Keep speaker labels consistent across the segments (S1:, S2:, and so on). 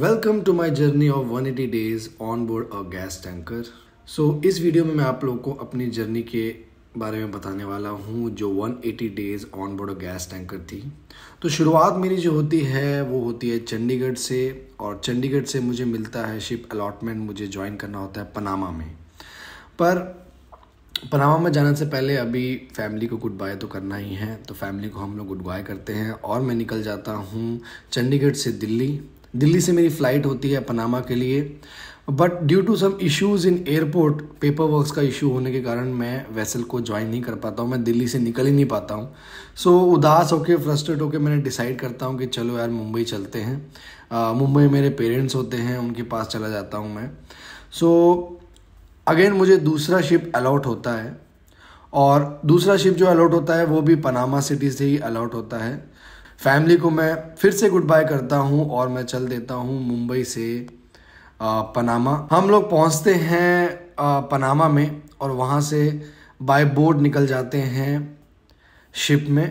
S1: welcome to my journey of 180 days on board a gas tanker so इस video में मैं आप लोगों को अपनी जर्नी के बारे में बताने वाला हूँ जो 180 days on board a gas tanker थी तो शुरुआत मेरी जो होती है वो होती है चंडीगढ़ से और चंडीगढ़ से मुझे मिलता है शिप अलाटमेंट मुझे ज्वाइन करना होता है पनामा में पर पनामा में जाने से पहले अभी फैमिली को गुड बाय तो करना ही है तो फैमिली को हम लोग गुड बाय करते हैं और मैं निकल जाता हूँ चंडीगढ़ से दिल्ली दिल्ली से मेरी फ़्लाइट होती है पनामा के लिए but due to some issues in airport paper work का इशू होने के कारण मैं वैसल को ज्वाइन नहीं कर पाता हूँ मैं दिल्ली से निकल ही नहीं पाता हूँ सो so, उदास होकर फ्रस्ट्रेट होकर मैंने डिसाइड करता हूँ कि चलो यार मुंबई चलते हैं मुंबई मेरे पेरेंट्स होते हैं उनके पास चला जाता हूँ मैं सो so, अगेन मुझे दूसरा शिप अलाउट होता है और दूसरा शिप जो अलाउट होता है वो भी पनामा सिटी से ही अलाउट होता है फैमिली को मैं फिर से गुड बाय करता हूँ और मैं चल देता हूँ मुंबई से पनामा हम लोग पहुँचते हैं पनामा में और वहाँ से बाय बोट निकल जाते हैं शिप में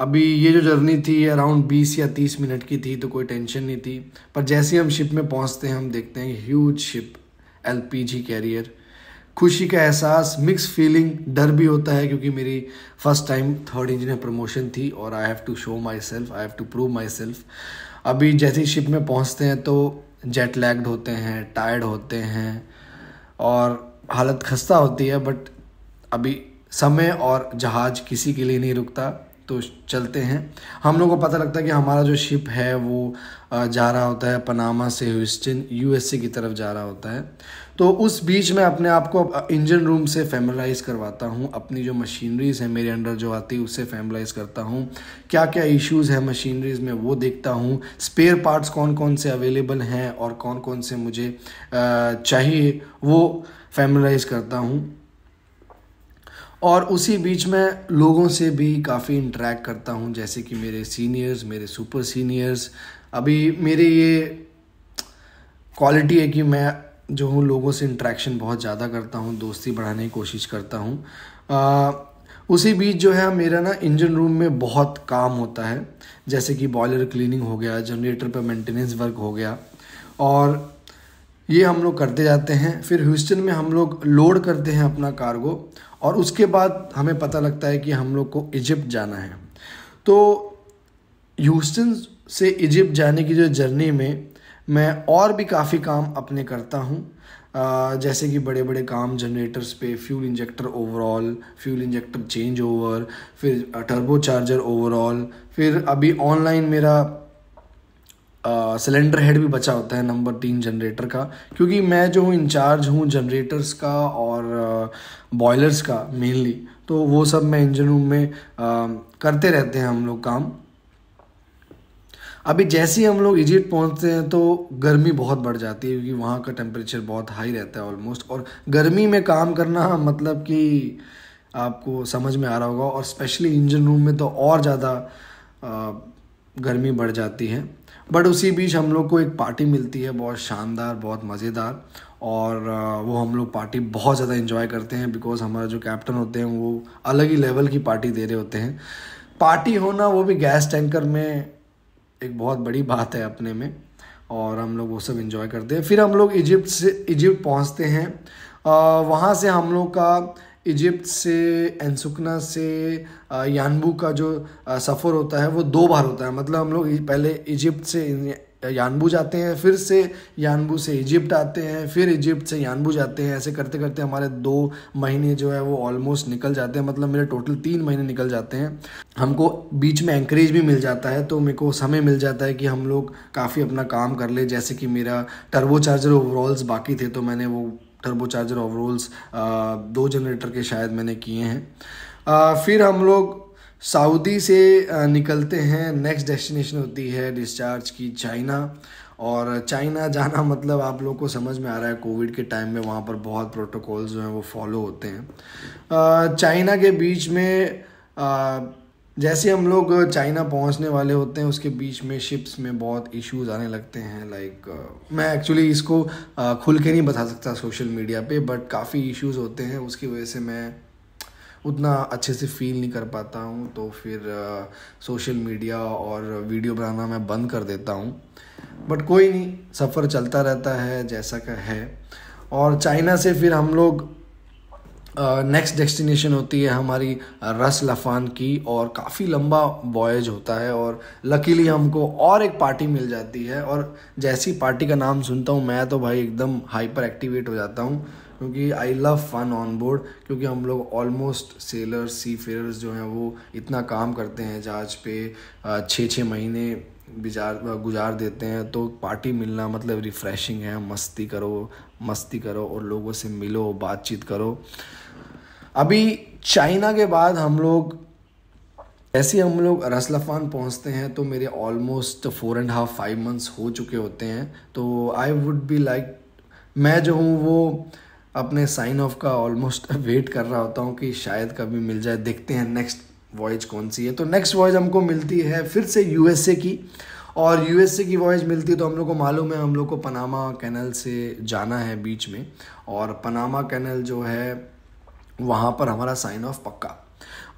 S1: अभी ये जो जर्नी थी अराउंड 20 या 30 मिनट की थी तो कोई टेंशन नहीं थी पर जैसे ही हम शिप में पहुँचते हैं हम देखते हैं ह्यूज शिप जी कैरियर खुशी का एहसास मिक्स फीलिंग डर भी होता है क्योंकि मेरी first time third engineer promotion थी और I have to show myself I have to prove myself अभी जैसे ही शिप में पहुंचते हैं तो जेट लैग्ड होते हैं टायर्ड होते हैं और हालत खस्ता होती है बट अभी समय और जहाज़ किसी के लिए नहीं रुकता तो चलते हैं हम लोग को पता लगता है कि हमारा जो शिप है वो जा रहा होता है पनामा से ह्यूस्टन यूएसए की तरफ जा रहा होता है तो उस बीच में अपने आप को इंजन रूम से फैमिलाइज करवाता हूँ अपनी जो मशीनरीज़ हैं मेरे अंडर जो आती है उससे फैमिलाइज करता हूँ क्या क्या इश्यूज़ हैं मशीनरीज़ में वो देखता हूँ स्पेयर पार्ट्स कौन कौन से अवेलेबल हैं और कौन कौन से मुझे चाहिए वो फैमिलाइज करता हूँ और उसी बीच में लोगों से भी काफ़ी इंटरेक्ट करता हूँ जैसे कि मेरे सीनियर्स मेरे सुपर सीनियर्स अभी मेरे ये क्वालिटी है कि मैं जो हूँ लोगों से इंट्रैक्शन बहुत ज़्यादा करता हूँ दोस्ती बढ़ाने की कोशिश करता हूँ उसी बीच जो है मेरा ना इंजन रूम में बहुत काम होता है जैसे कि बॉयलर क्लीनिंग हो गया जनरेटर पर मेंटेनेंस वर्क हो गया और ये हम लोग करते जाते हैं फिर ह्यूस्टन में हम लोग लोड करते हैं अपना कार्गो और उसके बाद हमें पता लगता है कि हम लोग को इजिप्ट जाना है तो ह्यूस्टन से इजिप्ट जाने की जो जर्नी में मैं और भी काफ़ी काम अपने करता हूँ जैसे कि बड़े बड़े काम जनरेटर्स पे fuel injector overhaul fuel injector change over फिर टर्बो चार्जर ओवरऑल फिर अभी ऑनलाइन मेरा सिलेंडर हेड भी बचा होता है नंबर तीन जनरेटर का क्योंकि मैं जो हूँ इंचार्ज हूँ जनरेटर्स का और बॉयलर्स का मेनली तो वो सब मैं इंजन रूम में uh, करते रहते हैं हम लोग काम अभी जैसे ही हम लोग इजिप्ट पहुंचते हैं तो गर्मी बहुत बढ़ जाती है क्योंकि वहाँ का टेम्परेचर बहुत हाई रहता है ऑलमोस्ट और गर्मी में काम करना मतलब कि आपको समझ में आ रहा होगा और स्पेशली इंजन रूम में तो और ज़्यादा गर्मी बढ़ जाती है बट उसी बीच हम लोग को एक पार्टी मिलती है बहुत शानदार बहुत मज़ेदार और वो हम लोग पार्टी बहुत ज़्यादा इन्जॉय करते हैं बिकॉज़ हमारा जो कैप्टन होते हैं वो अलग ही लेवल की पार्टी दे रहे होते हैं पार्टी होना वो भी गैस टैंकर में एक बहुत बड़ी बात है अपने में और हम लोग वो सब इन्जॉय करते हैं फिर हम लोग इजिप्ट से इजिप्ट पहुँचते हैं वहाँ से हम लोग का इजिप्ट से एनसुकना से यानबू का जो सफ़र होता है वो दो बार होता है मतलब हम लोग पहले इजिप्ट से यानबू जाते हैं फिर से यानबू से इजिप्ट आते हैं फिर इजिप्ट से यानबू जाते हैं ऐसे करते करते हमारे दो महीने जो है वो ऑलमोस्ट निकल जाते हैं मतलब मेरे टोटल तीन महीने निकल जाते हैं हमको बीच में एंकरेज भी मिल जाता है तो मेरे को समय मिल जाता है कि हम लोग काफ़ी अपना काम कर ले जैसे कि मेरा टर्बो चार्जर ओवरऑल्स बाकी थे तो मैंने वो टर्बोचार्जर ओवरऑल्स uh, दो जनरेटर के शायद मैंने किए हैं uh, फिर हम लोग सऊदी से uh, निकलते हैं नेक्स्ट डेस्टिनेशन होती है डिस्चार्ज की चाइना और चाइना जाना मतलब आप लोग को समझ में आ रहा है कोविड के टाइम में वहाँ पर बहुत प्रोटोकॉल जो हैं वो फॉलो होते हैं चाइना के बीच में जैसे हम लोग चाइना पहुंचने वाले होते हैं उसके बीच में शिप्स में बहुत इश्यूज आने लगते हैं लाइक uh, मैं एक्चुअली इसको uh, खुल के नहीं बता सकता सोशल मीडिया पे बट काफ़ी इश्यूज होते हैं उसकी वजह से मैं उतना अच्छे से फील नहीं कर पाता हूँ तो फिर सोशल uh, मीडिया और वीडियो बनाना मैं बंद कर देता हूँ बट कोई नहीं सफ़र चलता रहता है जैसा का है और चाइना से फिर हम लोग नेक्स्ट uh, डेस्टिनेशन होती है हमारी रस लफान की और काफ़ी लंबा वॉयज होता है और लकीली हमको और एक पार्टी मिल जाती है और जैसी पार्टी का नाम सुनता हूँ मैं तो भाई एकदम हाइपर एक्टिवेट हो जाता हूँ क्योंकि I love fun on board क्योंकि हम लोग ऑलमोस्ट सेलर्स सी फेयर जो हैं वो इतना काम करते हैं जहाज पे छः छः महीने गुजार गुजार देते हैं तो पार्टी मिलना मतलब रिफ़्रेशिंग है मस्ती करो मस्ती करो और लोगों से मिलो बातचीत करो अभी चाइना के बाद हम लोग ऐसे हम लोग रसलफान पहुंचते हैं तो मेरे almost four and half five months हो चुके होते हैं तो आई वुड बी लाइक मैं जो हूँ वो अपने साइन ऑफ का ऑलमोस्ट वेट कर रहा होता हूँ कि शायद कभी मिल जाए देखते हैं नेक्स्ट वॉयज कौन सी है तो नेक्स्ट वॉयज हमको मिलती है फिर से यूएसए की और यूएसए की वॉयज मिलती है तो हम लोग को मालूम है हम लोग को पनामा कैनल से जाना है बीच में और पनामा कैनल जो है वहाँ पर हमारा साइन ऑफ पक्का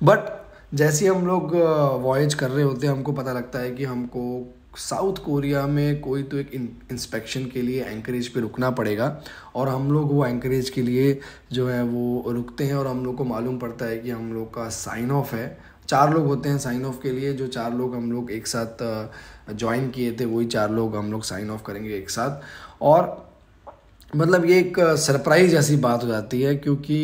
S1: बट जैसे हम लोग वॉयज कर रहे होते हैं हमको पता लगता है कि हमको साउथ कोरिया में कोई तो एक इंस्पेक्शन के लिए एंकरेज पे रुकना पड़ेगा और हम लोग वो एंकरेज के लिए जो है वो रुकते हैं और हम लोग को मालूम पड़ता है कि हम लोग का साइन ऑफ है चार लोग होते हैं साइन ऑफ के लिए जो चार लोग हम लोग एक साथ ज्वाइन किए थे वही चार लोग हम लोग साइन ऑफ करेंगे एक साथ और मतलब ये एक सरप्राइज जैसी बात हो जाती है क्योंकि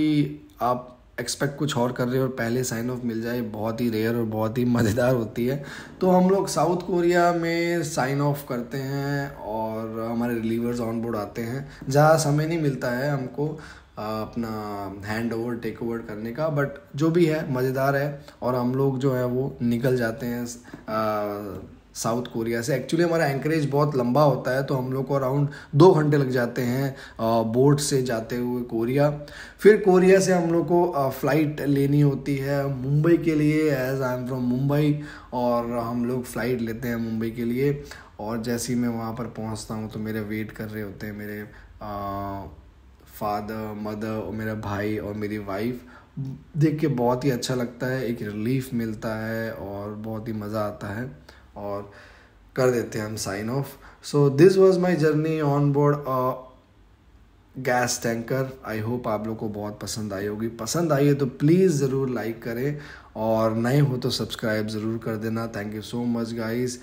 S1: आप एक्सपेक्ट कुछ और कर रहे हो और पहले साइन ऑफ मिल जाए बहुत ही रेयर और बहुत ही मज़ेदार होती है तो हम लोग साउथ कोरिया में साइन ऑफ करते हैं और हमारे रिलीवर्स ऑन बोर्ड आते हैं जहाँ समय नहीं मिलता है हमको अपना हैंड ओवर टेक ओवर करने का बट जो भी है मज़ेदार है और हम लोग जो है वो निकल जाते हैं आ, साउथ कोरिया से एक्चुअली हमारा एंकरेज बहुत लंबा होता है तो हम लोग को अराउंड दो घंटे लग जाते हैं बोट से जाते हुए कोरिया फिर कोरिया से हम लोग को फ़्लाइट लेनी होती है मुंबई के लिए as I am from Mumbai और हम लोग फ़्लाइट लेते हैं मुंबई के लिए और जैसे ही मैं वहाँ पर पहुँचता हूँ तो मेरे वेट कर रहे होते हैं मेरे फादर मदर और मेरा भाई और मेरी वाइफ देख के बहुत ही अच्छा लगता है एक रिलीफ मिलता है और बहुत ही मज़ा आता है और कर देते हैं हम sign off so this was my journey on board gas tanker I hope आप लोग को बहुत पसंद आई होगी पसंद आई है तो प्लीज़ ज़रूर लाइक करें और नए हो तो सब्सक्राइब ज़रूर कर देना thank you so much guys